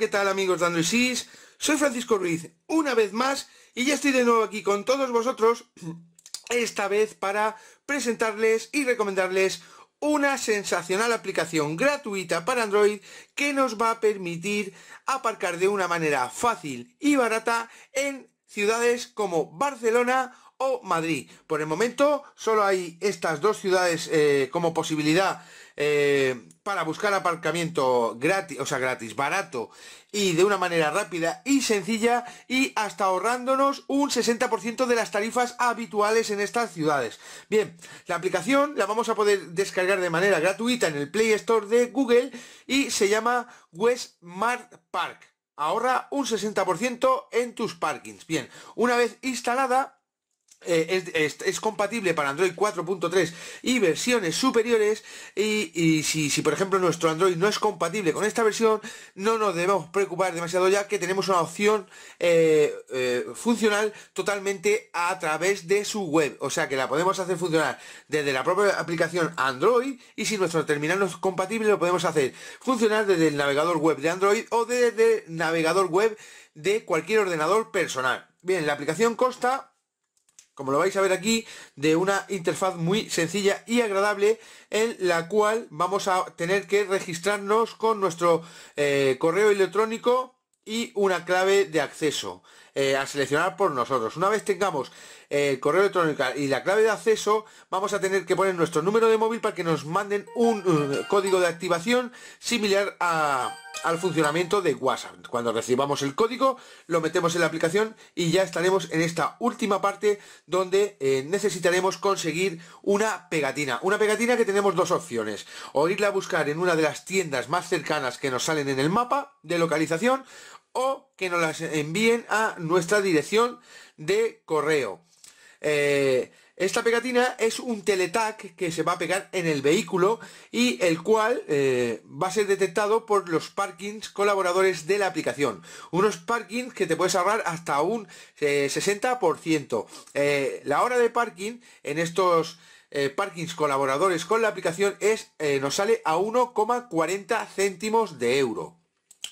¿qué tal amigos de Android 6? Soy Francisco Ruiz, una vez más, y ya estoy de nuevo aquí con todos vosotros, esta vez para presentarles y recomendarles una sensacional aplicación gratuita para Android que nos va a permitir aparcar de una manera fácil y barata en ciudades como Barcelona o Madrid. Por el momento solo hay estas dos ciudades eh, como posibilidad eh, para buscar aparcamiento gratis, o sea, gratis, barato y de una manera rápida y sencilla y hasta ahorrándonos un 60% de las tarifas habituales en estas ciudades. Bien, la aplicación la vamos a poder descargar de manera gratuita en el Play Store de Google y se llama Westmart Park. Ahorra un 60% en tus parkings. Bien, una vez instalada, eh, es, compatible para Android 4.3 y versiones superiores y, si, por ejemplo nuestro Android no es compatible con esta versión no nos debemos preocupar demasiado ya que tenemos una opción eh, eh, funcional totalmente a través de su web o sea que la podemos hacer funcionar desde la propia aplicación Android y si nuestro terminal no es compatible lo podemos hacer funcionar desde el navegador web de Android o desde el navegador web de cualquier ordenador personal bien la aplicación consta como lo vais a ver aquí, de una interfaz muy sencilla y agradable en la cual vamos a tener que registrarnos con nuestro eh, correo electrónico y una clave de acceso. Eh, a seleccionar por nosotros. Una vez tengamos eh, el correo electrónico y la clave de acceso, vamos a tener que poner nuestro número de móvil para que nos manden un, eh, código de activación similar al funcionamiento de WhatsApp. Cuando recibamos el código, lo metemos en la aplicación y ya estaremos en esta última parte donde necesitaremos conseguir una pegatina. Una pegatina que tenemos dos opciones. O irla a buscar en una de las tiendas más cercanas que nos salen en el mapa de localización o que nos las envíen a nuestra dirección de correo. Eh, esta pegatina es un teletag que se va a pegar en el vehículo y el cual eh, va a ser detectado por los parkings colaboradores de la aplicación. Unos parkings que te puedes ahorrar hasta un 60%. Eh, la hora de parking en estos parkings colaboradores con la aplicación es nos sale a 1,40 céntimos de euro.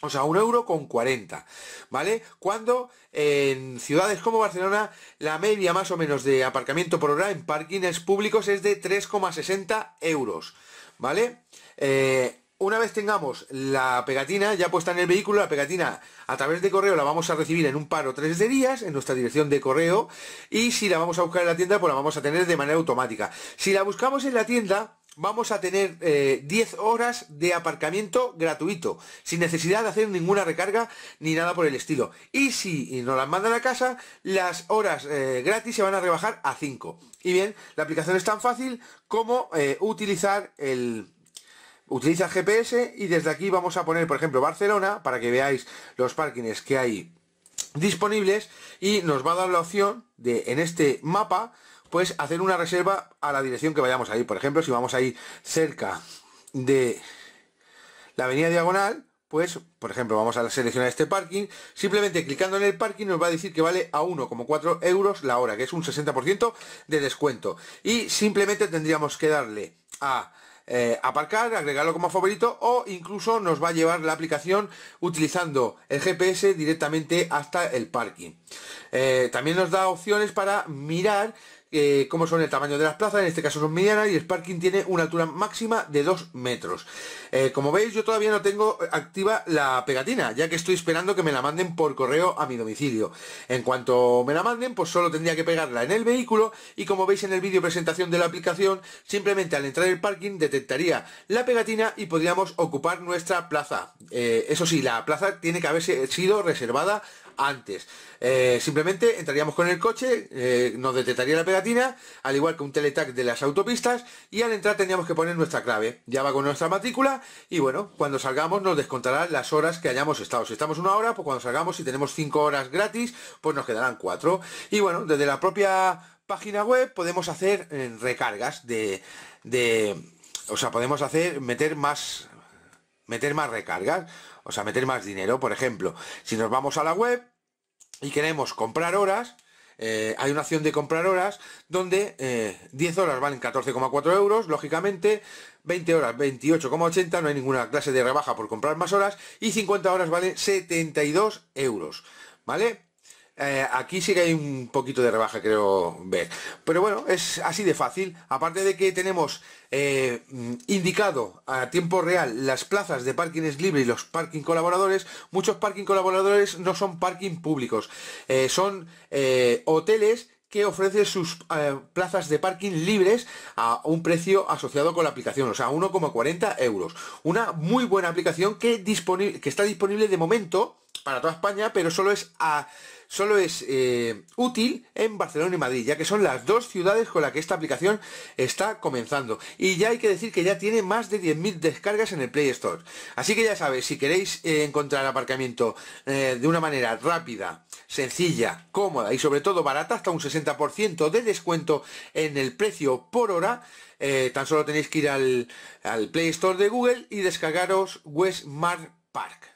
O sea, un euro con 40, ¿vale? Cuando en ciudades como Barcelona la media más o menos de aparcamiento por hora en parkings públicos es de 3,60 euros, ¿vale? Eh, una vez tengamos la pegatina ya puesta en el vehículo, la pegatina a través de correo la vamos a recibir en un paro o tres de días en nuestra dirección de correo y si la vamos a buscar en la tienda pues la vamos a tener de manera automática. Si la buscamos en la tienda vamos a tener 10 eh, horas de aparcamiento gratuito, sin necesidad de hacer ninguna recarga ni nada por el estilo. Y si nos las mandan a casa, las horas eh, gratis se van a rebajar a 5. Y bien, la aplicación es tan fácil como eh, utilizar el... Utiliza GPS y desde aquí vamos a poner, por ejemplo, Barcelona, para que veáis los parkings que hay disponibles y nos va a dar la opción de en este mapa pues hacer una reserva a la dirección que vayamos a ir. Por ejemplo, si vamos a ir cerca de la avenida diagonal, pues, por ejemplo, vamos a seleccionar este parking. Simplemente clicando en el parking nos va a decir que vale a 1,4 euros la hora, que es un 60% de descuento. Y simplemente tendríamos que darle a eh, aparcar, agregarlo como favorito o incluso nos va a llevar la aplicación utilizando el GPS directamente hasta el parking. Eh, también nos da opciones para mirar eh, como son el tamaño de las plazas, en este caso son medianas y el parking tiene una altura máxima de 2 metros. Eh, como veis yo todavía no tengo activa la pegatina, ya que estoy esperando que me la manden por correo a mi domicilio. En cuanto me la manden, pues solo tendría que pegarla en el vehículo y como veis en el vídeo presentación de la aplicación, simplemente al entrar el parking detectaría la pegatina y podríamos ocupar nuestra plaza. Eh, eso sí, la plaza tiene que haber sido reservada antes. Eh, simplemente entraríamos con el coche, eh, nos detectaría la pegatina, al igual que un teletag de las autopistas, y al entrar tendríamos que poner nuestra clave. Ya va con nuestra matrícula y bueno, cuando salgamos nos descontará las horas que hayamos estado. Si estamos una hora, pues cuando salgamos, si tenemos cinco horas gratis, pues nos quedarán cuatro. Y bueno, desde la propia página web podemos hacer eh, recargas de, de... O sea, podemos hacer, meter más, meter más recargas o sea, meter más dinero. Por ejemplo, si nos vamos a la web y queremos comprar horas, eh, hay una opción de comprar horas donde 10 eh, horas valen 14,4 euros, lógicamente, 20 horas 28,80, no hay ninguna clase de rebaja por comprar más horas, y 50 horas valen 72 euros, ¿vale? Eh, aquí sí que hay un poquito de rebaja, creo ver. Pero bueno, es así de fácil. Aparte de que tenemos eh, mm, indicado a tiempo real las plazas de parkings libres y los parking colaboradores, muchos parking colaboradores no son parking públicos. Eh, son hoteles que ofrecen sus plazas de parking libres a un precio asociado con la aplicación, o sea, 1,40 euros. Una muy buena aplicación que, que está disponible de momento para toda España, pero solo es a solo es eh, útil en Barcelona y Madrid, ya que son las dos ciudades con las que esta aplicación está comenzando. Y ya hay que decir que ya tiene más de 10.000 descargas en el Play Store. Así que ya sabéis, si queréis eh, encontrar aparcamiento eh, de una manera rápida, sencilla, cómoda y sobre todo barata, hasta un 60% de descuento en el precio por hora, tan solo tenéis que ir al, Play Store de Google y descargaros Westmark Park.